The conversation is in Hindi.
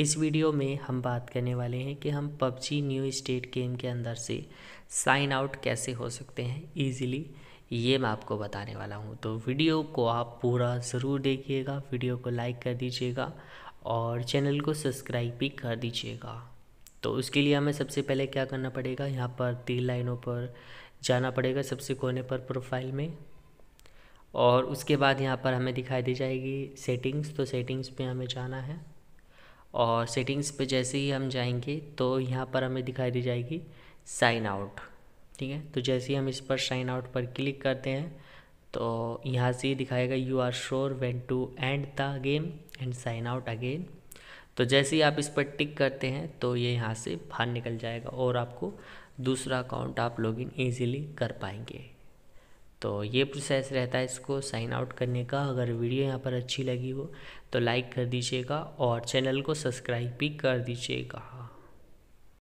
इस वीडियो में हम बात करने वाले हैं कि हम पबजी न्यू स्टेट गेम के अंदर से साइन आउट कैसे हो सकते हैं ईजिली ये मैं आपको बताने वाला हूँ तो वीडियो को आप पूरा ज़रूर देखिएगा वीडियो को लाइक कर दीजिएगा और चैनल को सब्सक्राइब भी कर दीजिएगा तो उसके लिए हमें सबसे पहले क्या करना पड़ेगा यहाँ पर तीन लाइनों पर जाना पड़ेगा सबसे कोने पर प्रोफाइल में और उसके बाद यहाँ पर हमें दिखाई दी जाएगी सेटिंग्स तो सेटिंग्स पे हमें जाना है और सेटिंग्स पे जैसे ही हम जाएंगे तो यहाँ पर हमें दिखाई दी जाएगी साइन आउट ठीक है तो जैसे ही हम इस पर साइन आउट पर क्लिक करते हैं तो यहाँ से ही दिखाएगा you are sure when to end the game and sign out again तो जैसे ही आप इस पर टिक करते हैं तो ये यहाँ से बाहर निकल जाएगा और आपको दूसरा अकाउंट आप लॉगिन इजीली कर पाएंगे तो ये प्रोसेस रहता है इसको साइन आउट करने का अगर वीडियो यहाँ पर अच्छी लगी हो तो लाइक कर दीजिएगा और चैनल को सब्सक्राइब भी कर दीजिएगा